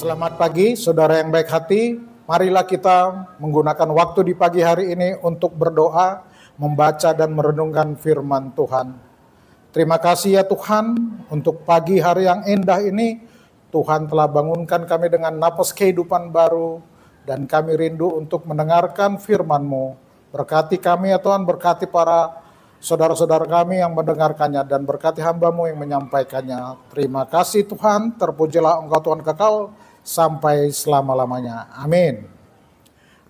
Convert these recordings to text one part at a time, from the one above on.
Selamat pagi, saudara yang baik hati. Marilah kita menggunakan waktu di pagi hari ini untuk berdoa, membaca, dan merenungkan firman Tuhan. Terima kasih ya Tuhan, untuk pagi hari yang indah ini, Tuhan telah bangunkan kami dengan napas kehidupan baru, dan kami rindu untuk mendengarkan firman-Mu. Berkati kami ya Tuhan, berkati para saudara-saudara kami yang mendengarkannya dan berkati hambamu yang menyampaikannya. Terima kasih Tuhan, terpujilah Engkau Tuhan kekal sampai selama-lamanya. Amin.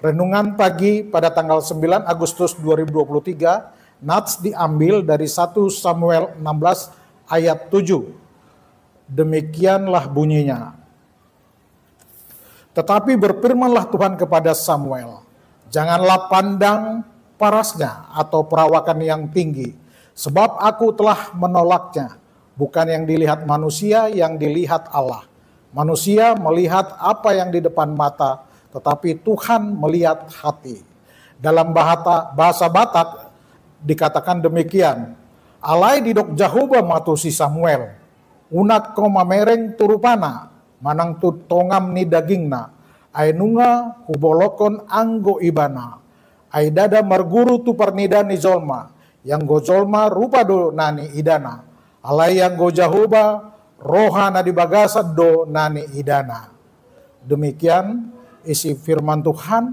Renungan pagi pada tanggal 9 Agustus 2023, Nats diambil dari 1 Samuel 16 ayat 7. Demikianlah bunyinya. Tetapi berfirmanlah Tuhan kepada Samuel, janganlah pandang parasnya atau perawakan yang tinggi, sebab aku telah menolaknya, bukan yang dilihat manusia, yang dilihat Allah Manusia melihat apa yang di depan mata, tetapi Tuhan melihat hati. Dalam bahasa, bahasa Batak dikatakan demikian, Alai didok jahuba matusi Samuel, unat koma mereng turupana, manang tu tongam ni dagingna, ainunga hubolokon anggo ibana, aidada marguru tu pernida ni zolma, yang go zolma rupa do nani idana, alai yang go gojahuba rohana na bagasa do nani idana. Demikian isi firman Tuhan.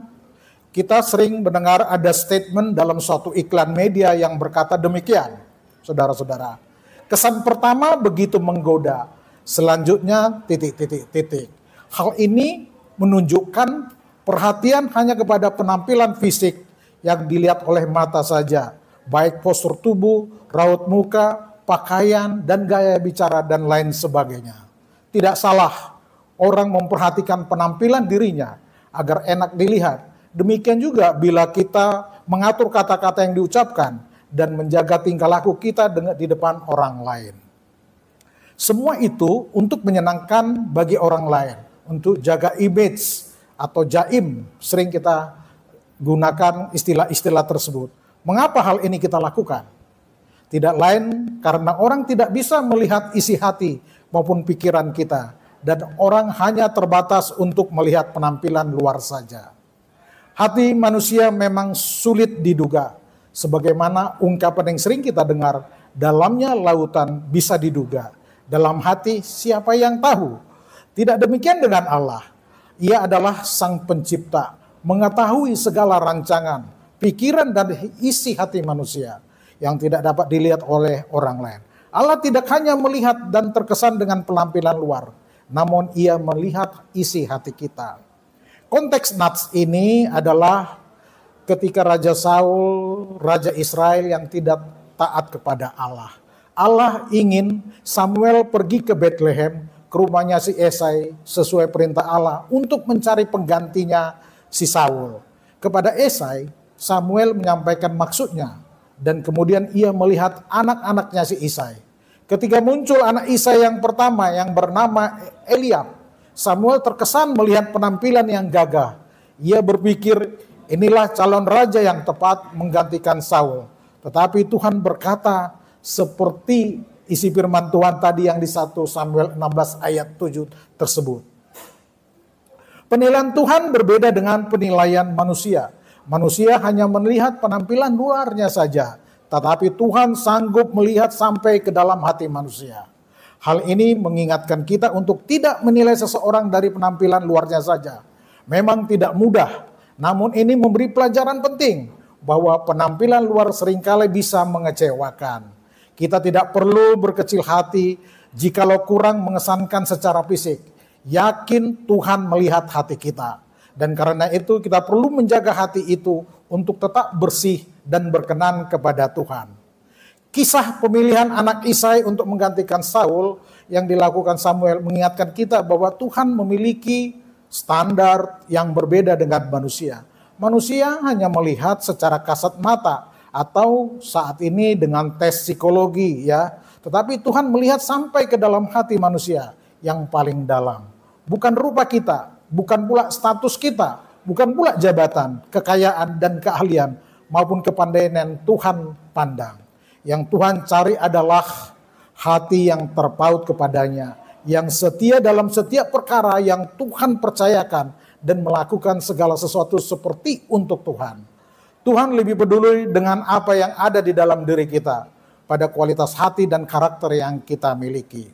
Kita sering mendengar ada statement dalam suatu iklan media yang berkata demikian, saudara-saudara. Kesan pertama begitu menggoda, selanjutnya titik-titik-titik. Hal ini menunjukkan perhatian hanya kepada penampilan fisik yang dilihat oleh mata saja, baik postur tubuh, raut muka, pakaian, dan gaya bicara, dan lain sebagainya. Tidak salah orang memperhatikan penampilan dirinya agar enak dilihat. Demikian juga bila kita mengatur kata-kata yang diucapkan dan menjaga tingkah laku kita dengan di depan orang lain. Semua itu untuk menyenangkan bagi orang lain, untuk jaga image atau jaim, sering kita gunakan istilah-istilah tersebut. Mengapa hal ini kita lakukan? Tidak lain karena orang tidak bisa melihat isi hati maupun pikiran kita dan orang hanya terbatas untuk melihat penampilan luar saja. Hati manusia memang sulit diduga sebagaimana ungkapan yang sering kita dengar dalamnya lautan bisa diduga. Dalam hati siapa yang tahu? Tidak demikian dengan Allah. Ia adalah sang pencipta, mengetahui segala rancangan, pikiran dan isi hati manusia yang tidak dapat dilihat oleh orang lain. Allah tidak hanya melihat dan terkesan dengan penampilan luar, namun ia melihat isi hati kita. Konteks nats ini adalah ketika Raja Saul, Raja Israel yang tidak taat kepada Allah. Allah ingin Samuel pergi ke Bethlehem, ke rumahnya si Esai sesuai perintah Allah untuk mencari penggantinya si Saul. Kepada Esai, Samuel menyampaikan maksudnya dan kemudian ia melihat anak-anaknya si Isai. Ketika muncul anak Isai yang pertama yang bernama Eliab, Samuel terkesan melihat penampilan yang gagah. Ia berpikir, inilah calon raja yang tepat menggantikan Saul. Tetapi Tuhan berkata, seperti isi firman Tuhan tadi yang di 1 Samuel 16 ayat 7 tersebut. Penilaian Tuhan berbeda dengan penilaian manusia. Manusia hanya melihat penampilan luarnya saja, tetapi Tuhan sanggup melihat sampai ke dalam hati manusia. Hal ini mengingatkan kita untuk tidak menilai seseorang dari penampilan luarnya saja. Memang tidak mudah, namun ini memberi pelajaran penting bahwa penampilan luar seringkali bisa mengecewakan. Kita tidak perlu berkecil hati jikalau kurang mengesankan secara fisik. Yakin Tuhan melihat hati kita. Dan karena itu kita perlu menjaga hati itu untuk tetap bersih dan berkenan kepada Tuhan. Kisah pemilihan anak Isai untuk menggantikan Saul yang dilakukan Samuel mengingatkan kita bahwa Tuhan memiliki standar yang berbeda dengan manusia. Manusia hanya melihat secara kasat mata atau saat ini dengan tes psikologi ya. Tetapi Tuhan melihat sampai ke dalam hati manusia yang paling dalam. Bukan rupa kita, bukan pula status kita, bukan pula jabatan, kekayaan dan keahlian maupun kepandaian Tuhan pandang. Yang Tuhan cari adalah hati yang terpaut kepadanya, yang setia dalam setiap perkara yang Tuhan percayakan dan melakukan segala sesuatu seperti untuk Tuhan. Tuhan lebih peduli dengan apa yang ada di dalam diri kita, pada kualitas hati dan karakter yang kita miliki.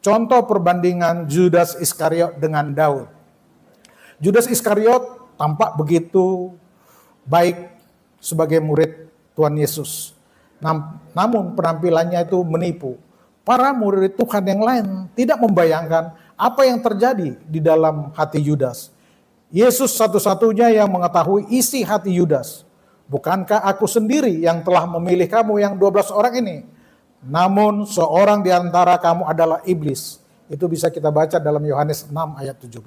Contoh perbandingan Judas Iskariot dengan Daud. Judas Iskariot tampak begitu baik sebagai murid Tuhan Yesus. Nam, namun penampilannya itu menipu. Para murid Tuhan yang lain tidak membayangkan apa yang terjadi di dalam hati Judas. Yesus satu-satunya yang mengetahui isi hati Judas. Bukankah aku sendiri yang telah memilih kamu yang 12 orang ini? Namun seorang di antara kamu adalah iblis. Itu bisa kita baca dalam Yohanes 6 ayat 70.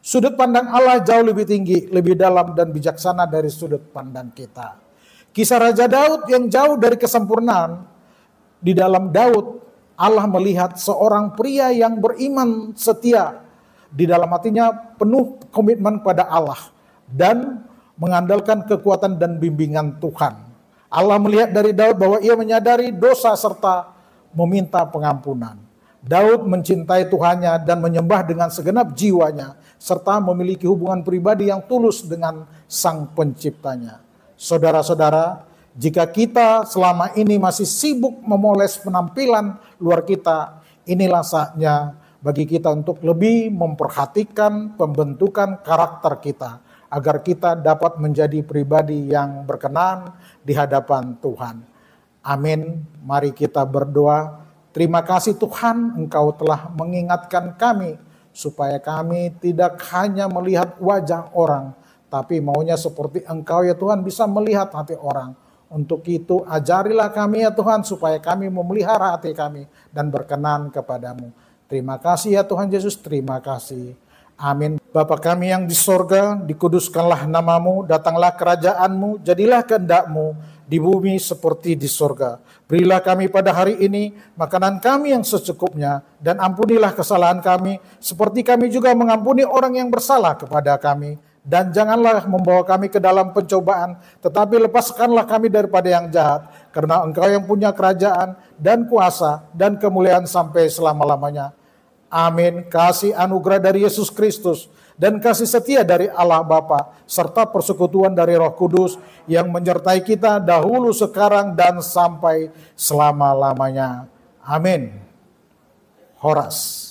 Sudut pandang Allah jauh lebih tinggi, lebih dalam dan bijaksana dari sudut pandang kita. Kisah Raja Daud yang jauh dari kesempurnaan di dalam Daud, Allah melihat seorang pria yang beriman setia di dalam hatinya penuh komitmen pada Allah dan mengandalkan kekuatan dan bimbingan Tuhan. Allah melihat dari Daud bahwa ia menyadari dosa serta meminta pengampunan. Daud mencintai Tuhannya dan menyembah dengan segenap jiwanya serta memiliki hubungan pribadi yang tulus dengan Sang Penciptanya. Saudara-saudara, jika kita selama ini masih sibuk memoles penampilan luar kita, inilah saatnya bagi kita untuk lebih memperhatikan pembentukan karakter kita agar kita dapat menjadi pribadi yang berkenan di hadapan Tuhan. Amin. Mari kita berdoa. Terima kasih Tuhan, Engkau telah mengingatkan kami supaya kami tidak hanya melihat wajah orang, tapi maunya seperti Engkau ya Tuhan bisa melihat hati orang. Untuk itu ajarilah kami ya Tuhan supaya kami memelihara hati kami dan berkenan kepadamu. Terima kasih ya Tuhan Yesus, terima kasih. Amin. Bapa kami yang di sorga, dikuduskanlah namamu, datanglah kerajaanmu, jadilah kehendakmu di bumi seperti di sorga. Berilah kami pada hari ini makanan kami yang secukupnya, dan ampunilah kesalahan kami, seperti kami juga mengampuni orang yang bersalah kepada kami. Dan janganlah membawa kami ke dalam pencobaan, tetapi lepaskanlah kami daripada yang jahat, karena engkau yang punya kerajaan dan kuasa dan kemuliaan sampai selama-lamanya. Amin. Kasih anugerah dari Yesus Kristus, dan kasih setia dari Allah Bapa serta persekutuan dari Roh Kudus yang menyertai kita dahulu, sekarang dan sampai selama-lamanya. Amin. Horas.